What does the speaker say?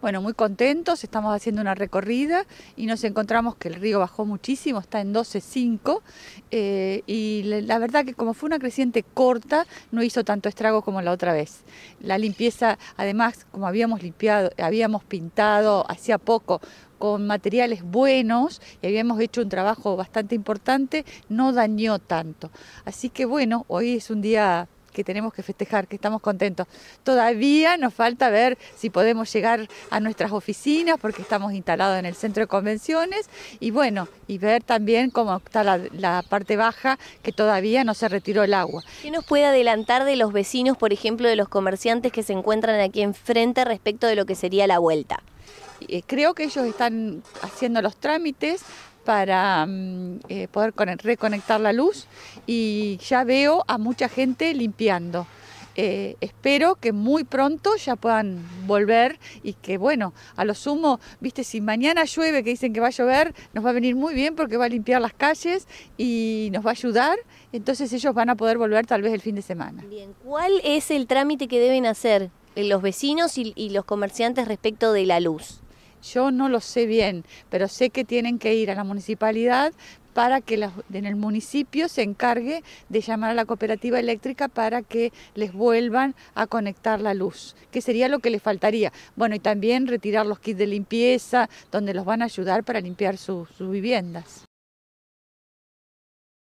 Bueno, muy contentos, estamos haciendo una recorrida y nos encontramos que el río bajó muchísimo, está en 12.5 eh, y la verdad que como fue una creciente corta, no hizo tanto estrago como la otra vez. La limpieza, además, como habíamos limpiado, habíamos pintado hacía poco con materiales buenos y habíamos hecho un trabajo bastante importante, no dañó tanto. Así que bueno, hoy es un día que tenemos que festejar, que estamos contentos. Todavía nos falta ver si podemos llegar a nuestras oficinas porque estamos instalados en el centro de convenciones y bueno, y ver también cómo está la, parte baja que todavía no se retiró el agua. ¿Qué nos puede adelantar de los vecinos, por ejemplo, de los comerciantes que se encuentran aquí enfrente respecto de lo que sería la vuelta? Eh, creo que ellos están haciendo los trámites, para mm, eh, poder reconectar la luz y ya veo a mucha gente limpiando. Eh, espero que muy pronto ya puedan volver y que bueno, a lo sumo, viste, si mañana llueve, que dicen que va a llover, nos va a venir muy bien porque va a limpiar las calles y nos va a ayudar, entonces ellos van a poder volver tal vez el fin de semana. Bien, ¿cuál es el trámite que deben hacer eh, los vecinos y los comerciantes respecto de la luz? Yo no lo sé bien, pero sé que tienen que ir a la municipalidad para que en el municipio se encargue de llamar a la cooperativa eléctrica para que les vuelvan a conectar la luz, que sería lo que les faltaría. Bueno, y también retirar los kits de limpieza, donde los van a ayudar para limpiar sus viviendas.